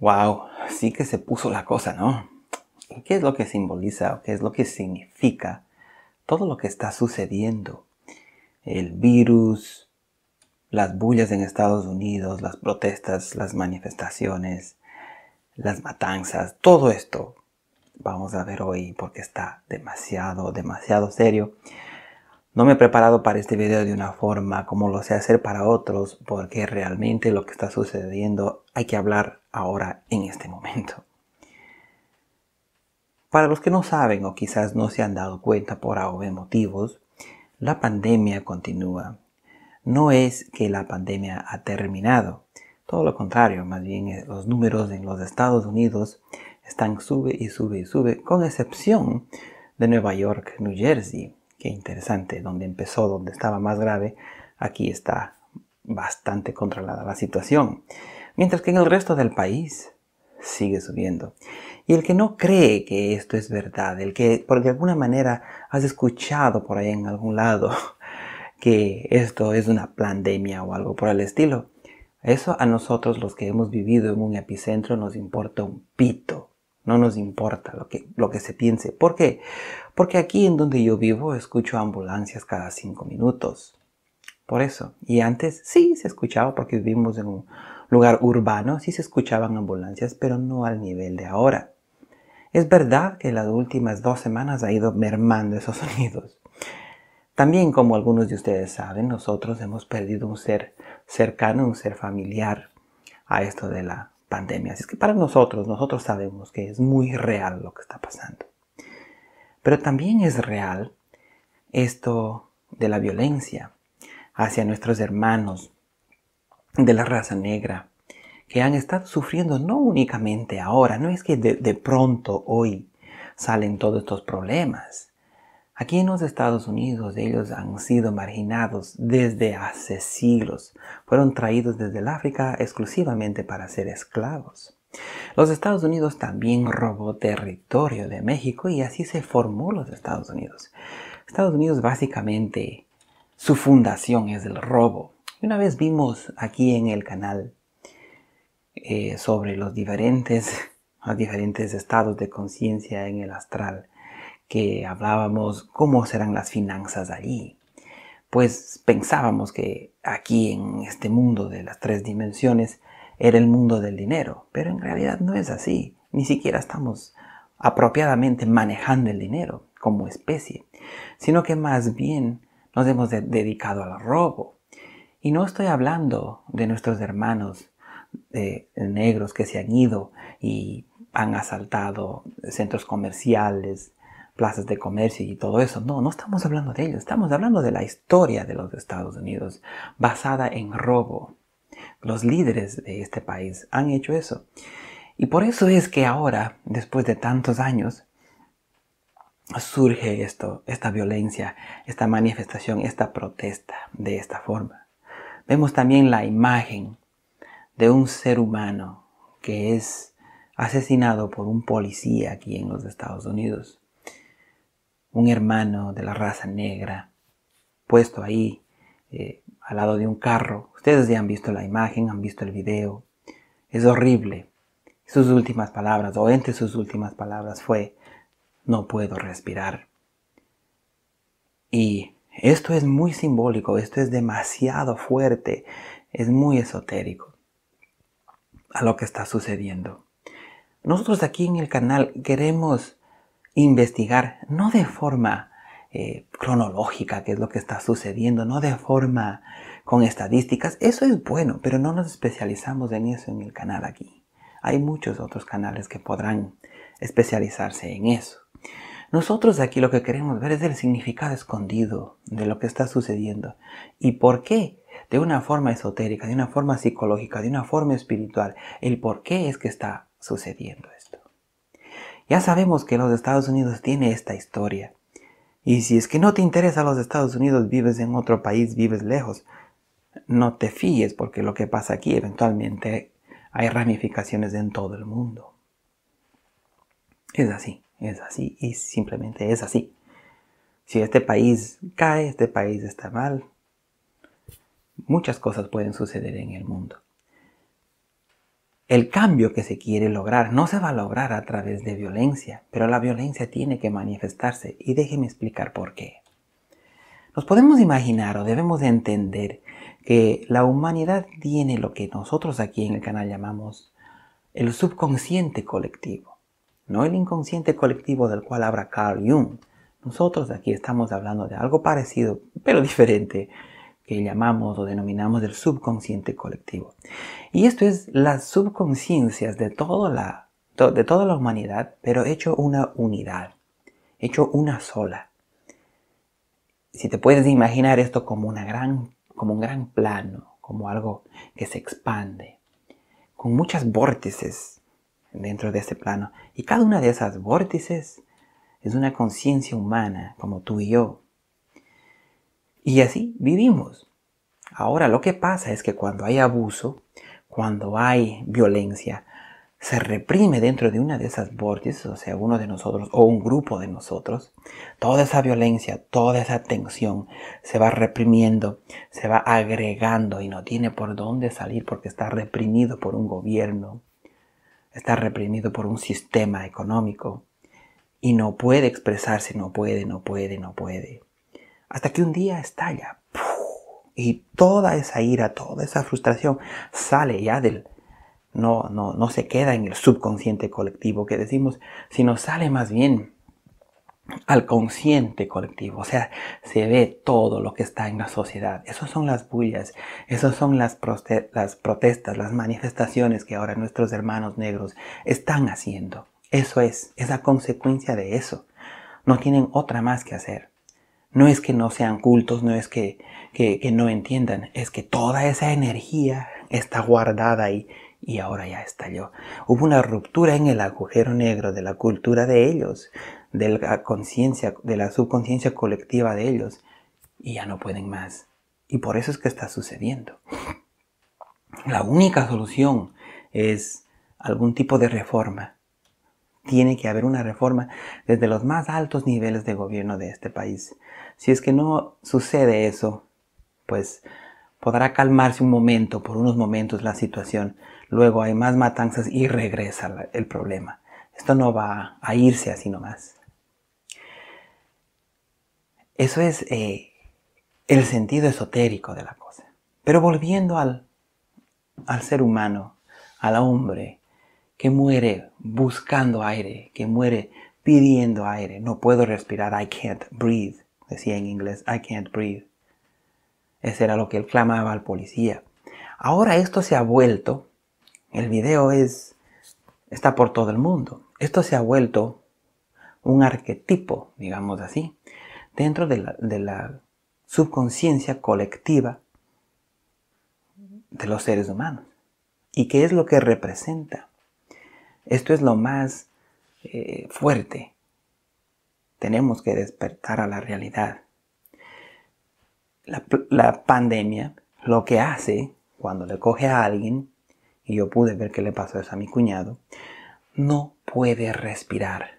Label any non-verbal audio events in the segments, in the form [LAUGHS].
Wow, sí que se puso la cosa, ¿no? qué es lo que simboliza o qué es lo que significa todo lo que está sucediendo? El virus, las bullas en Estados Unidos, las protestas, las manifestaciones, las matanzas, todo esto vamos a ver hoy porque está demasiado, demasiado serio. No me he preparado para este video de una forma como lo sé hacer para otros porque realmente lo que está sucediendo hay que hablar ahora en este momento. Para los que no saben o quizás no se han dado cuenta por A motivos, la pandemia continúa. No es que la pandemia ha terminado, todo lo contrario, más bien eh, los números en los Estados Unidos están sube y sube y sube, con excepción de Nueva York, New Jersey, Qué interesante, donde empezó, donde estaba más grave, aquí está bastante controlada la situación. Mientras que en el resto del país sigue subiendo. Y el que no cree que esto es verdad, el que por de alguna manera has escuchado por ahí en algún lado [LAUGHS] que esto es una pandemia o algo por el estilo, eso a nosotros los que hemos vivido en un epicentro nos importa un pito. No nos importa lo que, lo que se piense. ¿Por qué? Porque aquí en donde yo vivo escucho ambulancias cada cinco minutos. Por eso. Y antes sí se escuchaba porque vivimos en un lugar urbano, sí se escuchaban ambulancias, pero no al nivel de ahora. Es verdad que las últimas dos semanas ha ido mermando esos [LAUGHS] sonidos. También, como algunos de ustedes saben, nosotros hemos perdido un ser cercano, un ser familiar a esto de la pandemia. Así es que para nosotros, nosotros sabemos que es muy real lo que está pasando. Pero también es real esto de la violencia hacia nuestros hermanos de la raza negra que han estado sufriendo no únicamente ahora, no es que de pronto hoy salen todos estos problemas, Aquí en los Estados Unidos ellos han sido marginados desde hace siglos. Fueron traídos desde el África exclusivamente para ser esclavos. Los Estados Unidos también robó territorio de México y así se formó los Estados Unidos. Estados Unidos básicamente su fundación es el robo. una vez vimos aquí en el canal eh, sobre los diferentes, [LAUGHS] los diferentes estados de conciencia en el astral que hablábamos cómo serán las finanzas allí. Pues pensábamos que aquí en este mundo de las tres dimensiones era el mundo del dinero, pero en realidad no es así. Ni siquiera estamos apropiadamente manejando el dinero como especie, sino que más bien nos hemos dedicado al robo. Y no estoy hablando de nuestros hermanos eh, negros que se han ido y han asaltado centros comerciales, plazas de comercio y todo eso. No, no estamos hablando de ello. Estamos hablando de la historia de los Estados Unidos basada en robo. Los líderes de este país han hecho eso. Y por eso es que ahora, después de tantos años, surge esto, esta violencia, esta manifestación, esta protesta de esta forma. Vemos también la imagen de un ser humano que es asesinado por un policía aquí en los Estados Unidos un hermano de la raza negra puesto ahí eh, al lado de un carro. Ustedes ya han visto la imagen, han visto el video. Es horrible. Sus últimas palabras, o entre sus últimas palabras, fue, no puedo respirar. Y esto es muy simbólico, esto es demasiado fuerte, es muy esotérico a lo que está sucediendo. Nosotros aquí en el canal queremos investigar, no de forma eh, cronológica, que es lo que está sucediendo, no de forma con estadísticas. Eso es bueno, pero no nos especializamos en eso en el canal aquí. Hay muchos otros canales que podrán especializarse en eso. Nosotros aquí lo que queremos ver es el significado escondido de lo que está sucediendo y por qué, de una forma esotérica, de una forma psicológica, de una forma espiritual, el por qué es que está sucediendo ya sabemos que los Estados Unidos tiene esta historia. Y si es que no te interesa los Estados Unidos, vives en otro país, vives lejos, no te fíes porque lo que pasa aquí eventualmente hay ramificaciones en todo el mundo. Es así, es así y simplemente es así. Si este país cae, este país está mal, muchas cosas pueden suceder en el mundo. El cambio que se quiere lograr no se va a lograr a través de violencia, pero la violencia tiene que manifestarse y déjeme explicar por qué. Nos podemos imaginar o debemos de entender que la humanidad tiene lo que nosotros aquí en el canal llamamos el subconsciente colectivo, no el inconsciente colectivo del cual habla Carl Jung. Nosotros aquí estamos hablando de algo parecido, pero [LAUGHS] diferente, que llamamos o denominamos el subconsciente colectivo. Y esto es las subconsciencias de, toda la, de toda la humanidad, pero hecho una unidad, hecho una sola. Si te puedes imaginar esto como, una gran, como un gran plano, como algo que se expande, con muchas vórtices dentro de ese plano. Y cada una de esas vórtices es una conciencia humana, como tú y yo, y así vivimos. Ahora lo que pasa es que cuando hay abuso, cuando hay violencia, se reprime dentro de una de esas vórtices, o sea, uno de nosotros o un grupo de nosotros, toda esa violencia, toda esa tensión se va reprimiendo, se va agregando y no tiene por dónde salir porque está reprimido por un gobierno, está reprimido por un sistema económico y no puede expresarse, no puede, no puede, no puede. Hasta que un día estalla. Y toda esa ira, toda esa frustración sale ya del... No, no, no se queda en el subconsciente colectivo que decimos, sino sale más bien al consciente colectivo, o sea, se ve todo lo que está en la sociedad. Esas son las bullas, esas son las, las protestas, las manifestaciones que ahora nuestros hermanos negros están haciendo. Eso es, es la consecuencia de eso. No tienen otra más que hacer. No es que no sean cultos, no es que, no entiendan, es que toda esa energía está guardada ahí y ahora ya estalló. Hubo una ruptura en el agujero negro de la cultura de ellos, de la conciencia, de la subconsciencia colectiva de ellos, y ya no pueden más. Y por eso es que está sucediendo. La única solución es algún tipo de reforma. Tiene que haber una reforma desde los más altos niveles de gobierno de este país. Si es que no sucede eso, pues podrá calmarse un momento, por unos momentos la situación. Luego hay más matanzas y regresa el problema. Esto no va a irse así nomás. Eso es eh, el sentido esotérico de la cosa. Pero volviendo al, al ser humano, al hombre, que muere buscando aire, que muere pidiendo aire. No puedo respirar, I can't breathe decía en inglés, I can't breathe. Ese era lo que él clamaba al policía. Ahora esto se ha vuelto, el video es, está por todo el mundo, esto se ha vuelto un arquetipo, digamos así, dentro de la, subconsciencia colectiva de los seres humanos. ¿Y qué es lo que representa? Esto es lo más eh, fuerte tenemos que despertar a la realidad. La, pandemia lo que hace cuando le coge a alguien, y yo pude ver qué le pasó a mi cuñado, no puede respirar.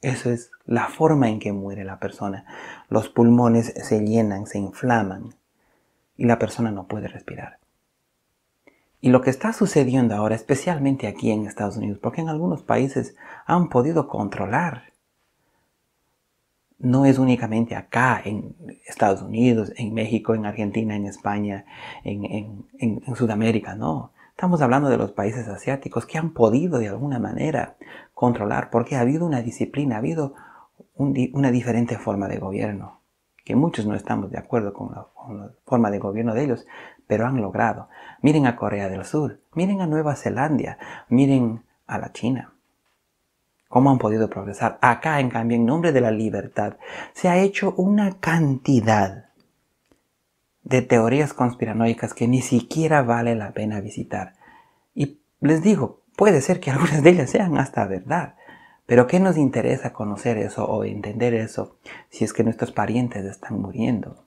Eso es la forma en que muere la persona. Los pulmones se llenan, se inflaman y la persona no puede respirar. Y lo que está sucediendo ahora, especialmente aquí en Estados Unidos, porque en algunos países han podido controlar no es únicamente acá, en Estados Unidos, en México, en Argentina, en España, en, Sudamérica, no. Estamos hablando de los países asiáticos que han podido de alguna manera controlar, porque ha habido una disciplina, ha habido una diferente forma de gobierno, que muchos no estamos de acuerdo con la forma de gobierno de ellos, pero han logrado. Miren a Corea del Sur, miren a Nueva Zelanda, miren a la China cómo han podido progresar. Acá, en cambio, en nombre de la libertad, se ha hecho una cantidad de teorías conspiranoicas que ni siquiera vale la pena visitar. Y les digo, puede ser que [LAUGHS] algunas de ellas sean hasta verdad, pero ¿qué nos interesa conocer eso o entender eso si es que nuestros parientes están muriendo?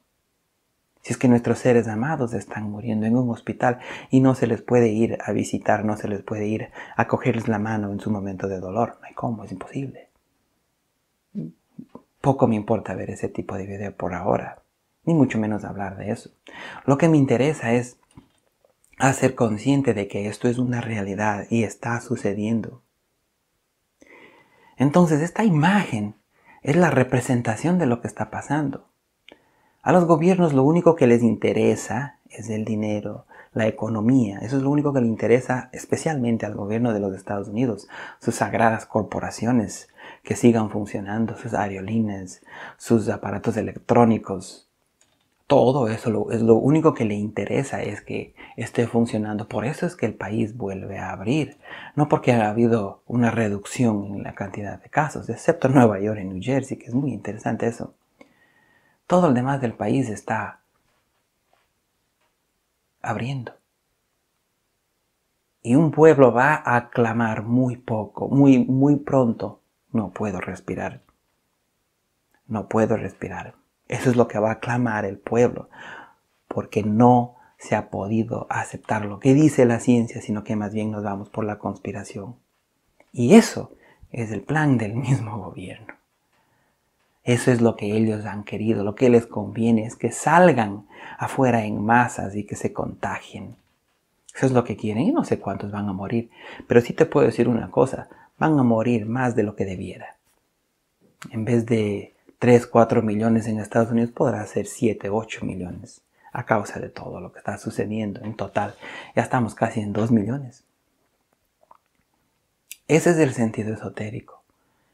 Si es que nuestros seres amados están muriendo en un hospital y no se les puede ir a visitar, no se les puede ir a cogerles la mano en su momento de dolor. No hay cómo, es imposible. Poco me importa ver ese tipo de video por ahora, ni mucho menos hablar de eso. Lo que me interesa es hacer consciente de que esto es una realidad y está sucediendo. Entonces esta imagen es la representación de lo que está pasando. A los gobiernos lo único que les interesa es el dinero, la economía. Eso es lo único que le interesa especialmente al gobierno de los Estados Unidos. Sus sagradas corporaciones que sigan funcionando, sus aerolíneas, sus aparatos electrónicos. Todo eso es lo único que le interesa es que esté funcionando. Por eso es que el país vuelve a abrir. No porque ha habido una reducción en la cantidad de casos, excepto Nueva York y New Jersey, que es muy interesante eso. Todo el demás del país está abriendo. Y un pueblo va a clamar muy poco, muy, muy pronto. No puedo respirar. No puedo respirar. Eso es lo que va a clamar el pueblo. Porque no se ha podido aceptar lo que dice la ciencia, sino que más bien nos vamos por la conspiración. Y eso es el plan del mismo gobierno. Eso es lo que ellos han querido, lo que les conviene es que salgan afuera en masas y que se contagien. Eso es lo que quieren y no sé cuántos van a morir, pero sí te puedo decir una cosa, van a morir más de lo que debiera. En vez de 3, 4 millones en Estados Unidos, podrá ser 7, 8 millones a causa de todo lo que está sucediendo en total. Ya estamos casi en 2 millones. Ese es el sentido esotérico.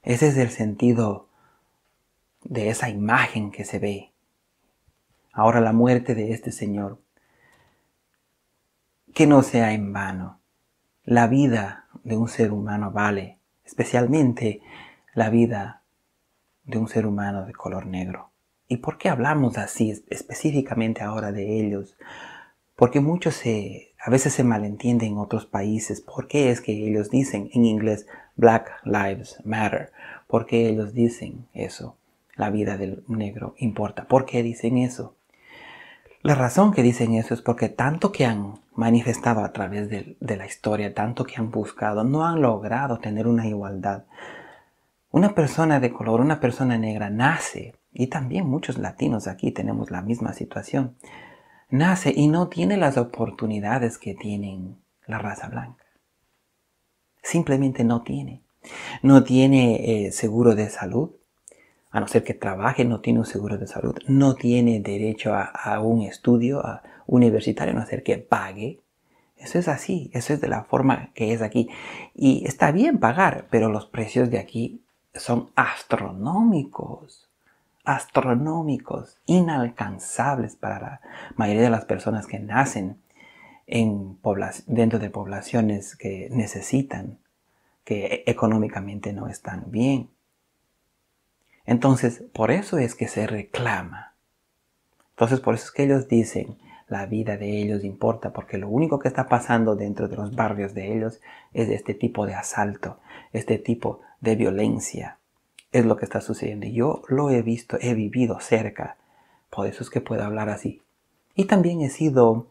Ese es el sentido de esa imagen que se ve. Ahora la muerte de este Señor. Que no sea en vano. La vida de un ser humano vale, especialmente la vida de un ser humano de color negro. ¿Y por qué hablamos así específicamente ahora de ellos? Porque muchos a veces se malentienden en otros países. ¿Por qué es que ellos dicen en inglés Black Lives Matter? ¿Por qué ellos dicen eso? la vida del negro importa. ¿Por qué dicen eso? La razón que dicen eso es porque tanto que han manifestado a través de, la historia, tanto que han buscado, no han logrado tener una igualdad. Una persona de color, una persona negra nace, y también muchos latinos aquí tenemos la misma situación, nace y no tiene las oportunidades que tienen la raza blanca. Simplemente no tiene. No tiene eh, seguro de salud, a no ser que trabaje, no tiene un seguro de salud, no tiene derecho a, un estudio universitario, a no ser que pague. Eso es así, eso es de la forma que es aquí. Y está bien pagar, pero los precios de aquí son astronómicos, astronómicos, inalcanzables para la mayoría de las personas que nacen en dentro de poblaciones que necesitan, que e-, económicamente no están bien. Entonces, por eso es que se reclama. Entonces, por eso es que ellos dicen, la vida de ellos importa, porque lo único que está pasando dentro de los barrios de ellos es este tipo de asalto, este tipo de violencia. Es lo que está sucediendo. Y Yo lo he visto, he vivido cerca. Por eso es que puedo hablar así. Y también he sido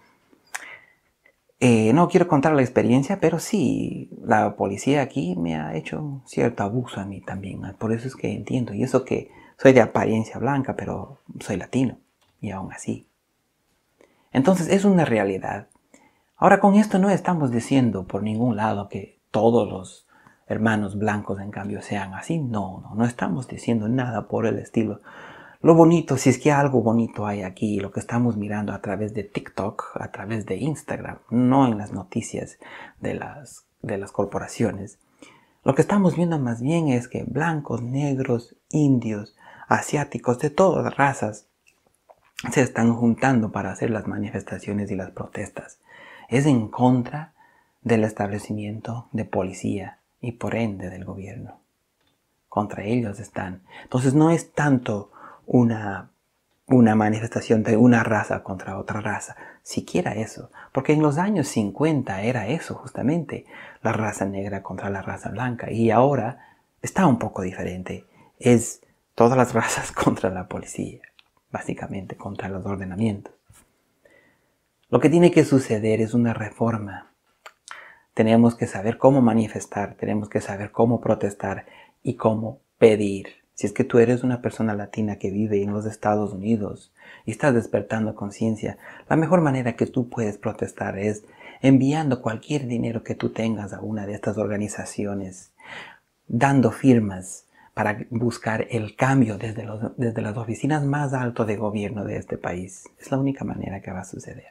eh, no quiero contar la experiencia, pero sí, la policía aquí me ha hecho cierto abuso a mí también. Ah, por eso es que entiendo. Y eso que soy de apariencia blanca, pero soy latino. Y aún así. Entonces es una realidad. Ahora con esto no estamos diciendo por ningún lado que todos los hermanos blancos en cambio sean así. No, no, no estamos diciendo nada por el estilo. Lo bonito, si es que algo bonito hay aquí, lo que estamos mirando a través de TikTok, a través de Instagram, no en las noticias de las, de las corporaciones, lo que estamos viendo más bien es que blancos, negros, indios, asiáticos, de todas razas, se están juntando para hacer las manifestaciones y las protestas. Es en contra del establecimiento de policía y por ende del gobierno. Contra ellos están. Entonces no es tanto una, manifestación de una raza contra otra raza, siquiera eso, porque en los años 50 era eso justamente, la raza negra contra la raza blanca, y ahora está un poco diferente, es todas las razas [LAUGHS] contra la policía, básicamente contra los ordenamientos. Lo que tiene que suceder es una reforma. Tenemos que saber cómo manifestar, tenemos que saber cómo protestar y cómo pedir si es que tú eres una persona latina que vive en los Estados Unidos y estás despertando conciencia, la mejor manera que tú puedes protestar es enviando cualquier dinero que tú tengas a una de estas organizaciones, dando firmas para buscar el cambio desde, desde las oficinas más altas de gobierno de este país. Es la única manera que va a suceder.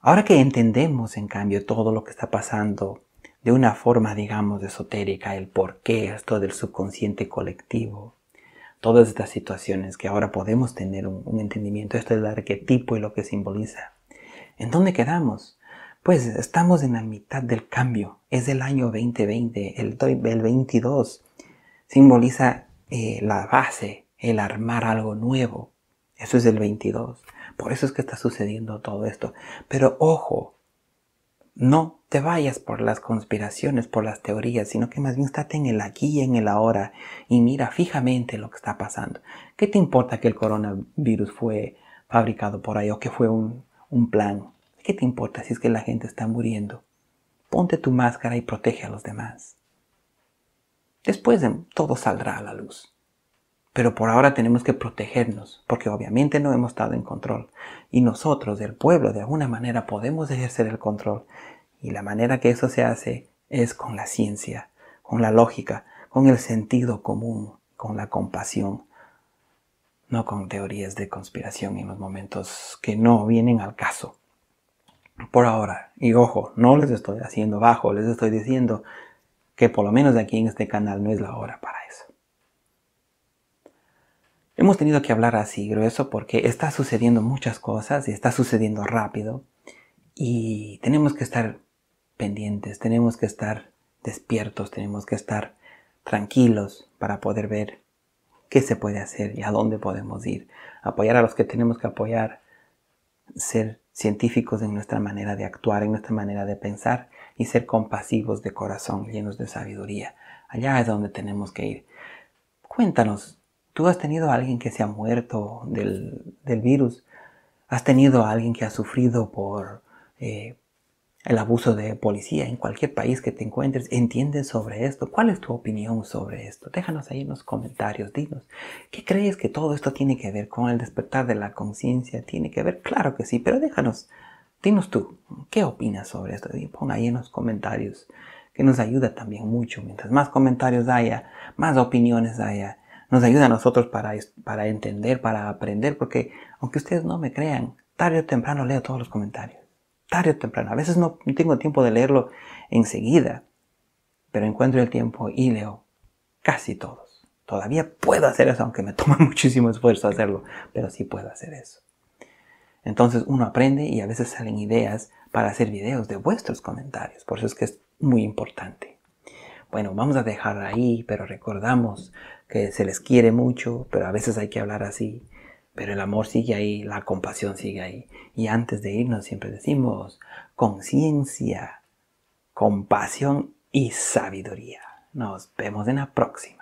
Ahora que entendemos, en cambio, todo lo que está pasando de una forma, digamos, esotérica, el porqué, esto del subconsciente colectivo, todas estas situaciones que ahora podemos tener un, entendimiento, esto del arquetipo y lo que simboliza. ¿En dónde quedamos? Pues estamos en la mitad del cambio, es el año 2020, el, 22 simboliza eh, la base, el armar algo nuevo, eso es el 22. Por eso es que está sucediendo todo esto. Pero ojo, no te vayas por las conspiraciones, por las teorías, sino que más bien estate en el aquí y en el ahora y mira fijamente lo que está pasando. ¿Qué te importa que el coronavirus fue fabricado por ahí o que fue un, un plan? ¿Qué te importa si es que la gente está muriendo? Ponte tu máscara y protege a los demás. Después todo saldrá a la luz. Pero por ahora tenemos que protegernos, porque obviamente no hemos estado en control. Y nosotros, el pueblo, de alguna manera podemos ejercer el control. Y la manera que eso se hace es con la ciencia, con la lógica, con el sentido común, con la compasión, no con teorías de conspiración en los momentos que no vienen al caso. Por ahora, y ojo, no les estoy haciendo bajo, les estoy diciendo que por lo menos aquí en este canal no es la hora para eso. Hemos tenido que hablar así grueso porque está sucediendo muchas cosas y está sucediendo rápido y tenemos que estar pendientes, tenemos que estar despiertos, tenemos que estar tranquilos para poder ver qué se puede hacer y a dónde podemos ir, apoyar a los que tenemos que apoyar, ser científicos en nuestra manera de actuar, en nuestra manera de pensar y ser compasivos de corazón, llenos de sabiduría. Allá es donde tenemos que ir. Cuéntanos Tú has tenido a alguien que se ha muerto del, virus. Has tenido a alguien que ha sufrido por eh, el abuso de policía en cualquier país que te encuentres. ¿Entiendes sobre esto? ¿Cuál es tu opinión sobre esto? Déjanos ahí en los comentarios, dinos. ¿Qué crees que todo esto tiene que ver con el despertar de la conciencia? ¿Tiene que ver? Claro que sí, pero déjanos, dinos tú, ¿qué opinas sobre esto? pon ahí en los comentarios, que nos ayuda también mucho. Mientras más comentarios haya, más opiniones haya nos ayuda a nosotros para, para entender, para aprender, porque aunque ustedes no me crean, tarde o temprano leo todos los comentarios. Tarde o temprano. A veces no tengo tiempo de leerlo enseguida, pero encuentro el tiempo y leo casi todos. Todavía puedo hacer eso, aunque me toma [LAUGHS] muchísimo esfuerzo hacerlo, pero sí puedo hacer eso. Entonces uno aprende y a veces salen ideas para hacer videos de vuestros comentarios. Por eso es que es muy importante. Bueno, vamos a dejar ahí, pero recordamos, que se les quiere mucho, pero a veces hay que hablar así. Pero el amor sigue ahí, la compasión sigue ahí. Y antes de irnos siempre decimos conciencia, compasión y sabiduría. Nos vemos en la próxima.